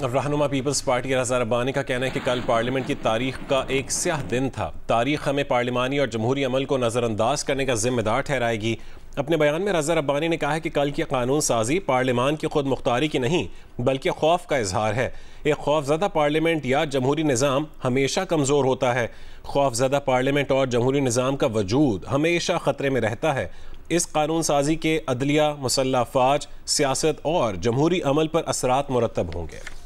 रहनुमा peoples party रजा रबानी का कहना है कि कल पार्लियामेंट की तारीख का एक स्याह दिन था तारीख हमें पार्लिमानी और जमहूरी अमल को नज़रअंदाज करने का जिम्मेदार ठहराएगी अपने बयान में रजा रबानी ने कहा है कि कल की कानून साजी पार्लिमान की खुद मुख्तारी की नहीं बल्कि खौफ का इजहार है एक खौफजदा पार्लियामेंट या जमहूरी निज़ाम हमेशा कमज़ोर होता है खौफजदा पार्लियामेंट और जमहूरी निज़ाम का वजूद हमेशा ख़तरे में रहता है इस कानून साजी के अदलिया मुसल्ला फाज सियासत और जमहूरी अमल पर असरात मुरतब होंगे